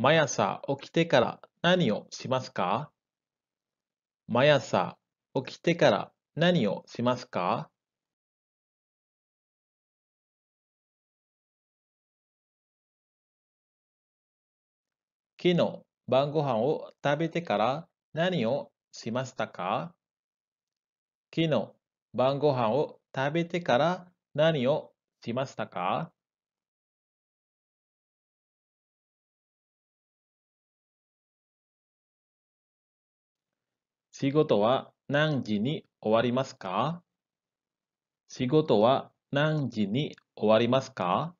毎朝起きてから何をしますか毎朝起きてから何をしますか昨日晩ご飯を食べてから何をしましたか昨日晩ご飯を食べてから何をしましたか仕事は何時に終わりますか仕事は何時に終わりますか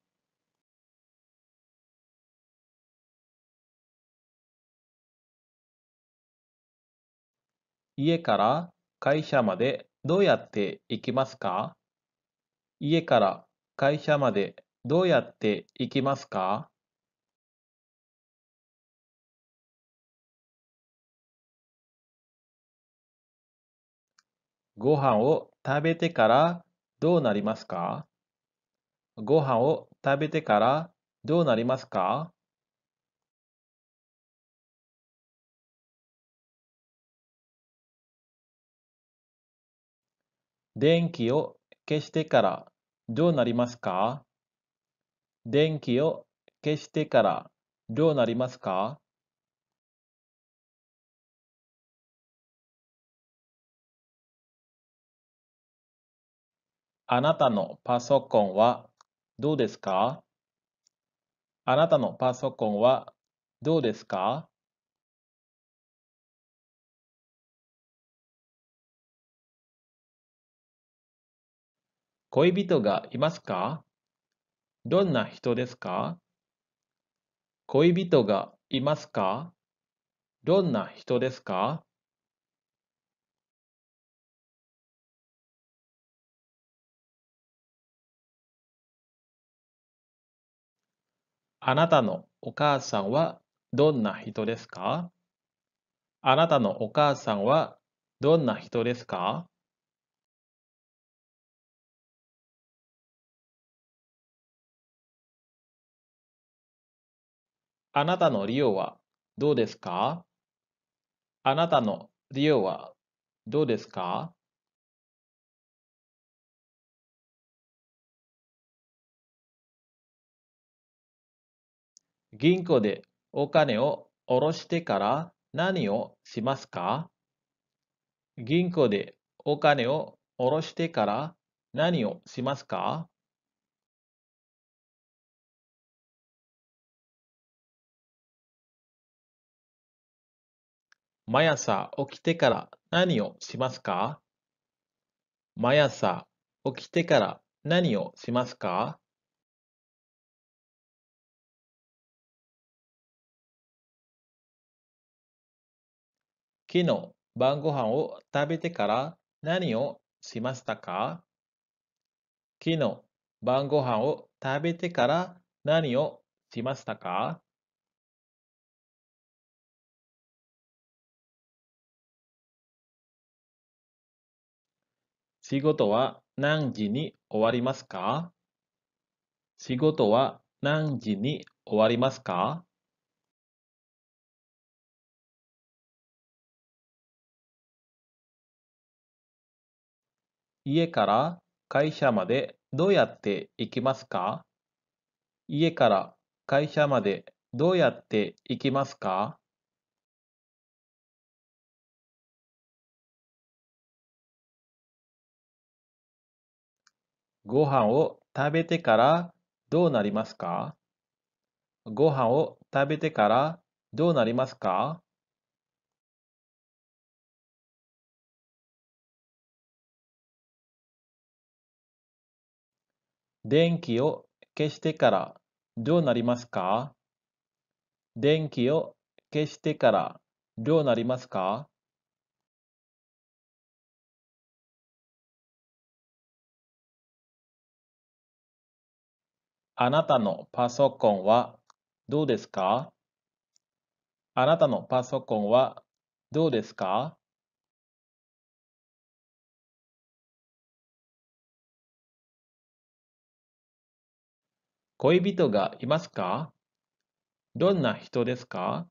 家から会社までどうやって行きますか家から会社までどうやって行きますかご飯を食べてからどうなりますかご飯を食べてからどうなりますか電気を消してからどうなりますか電気を消してからどうなりますかあなたのパソコンはどうですかあなたのパソコンはどうですか恋人がいますかどんな人ですか恋人がいますかどんな人ですかあなたのお母さんはどんな人ですかあなたのお母さんはどんな人ですかあなたのリオはどうですかあなたのリオはどうですか銀行でお金を下ろしてから何をしますか銀行でお金を下ろしてから何をしますか毎朝起きてから何をしますか毎朝起きてから何をしますか昨日晩ご飯を食べてから何をしましたか昨日晩ご飯を食べてから何をしましたか仕事は何時に終わりますか仕事は何時に終わりますか家から会社までどうやって行きますか家から会社までどうやって行きますかご飯を食べてからどうなりますかご飯を食べてからどうなりますか電気を消してからどうなりますか電気を消してからどうなりますかあなたのパソコンはどうですかあなたのパソコンはどうですか恋人がいますかどんな人ですか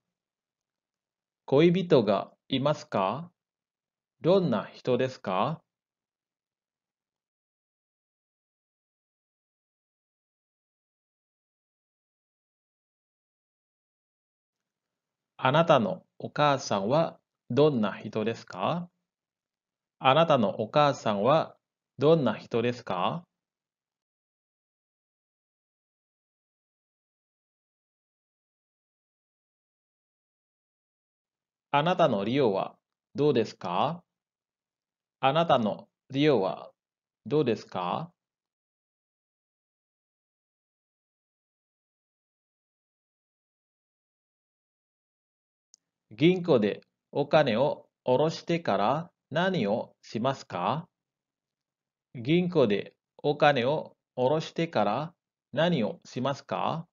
恋人がいますかどんな人ですかあなたのお母さんはどんな人ですかあなたのお母さんはどんな人ですかあなたの利用はどうですかあなたの利用はどうですか銀行でお金を下ろしてから何をしますか銀行でお金を下ろしてから何をしますか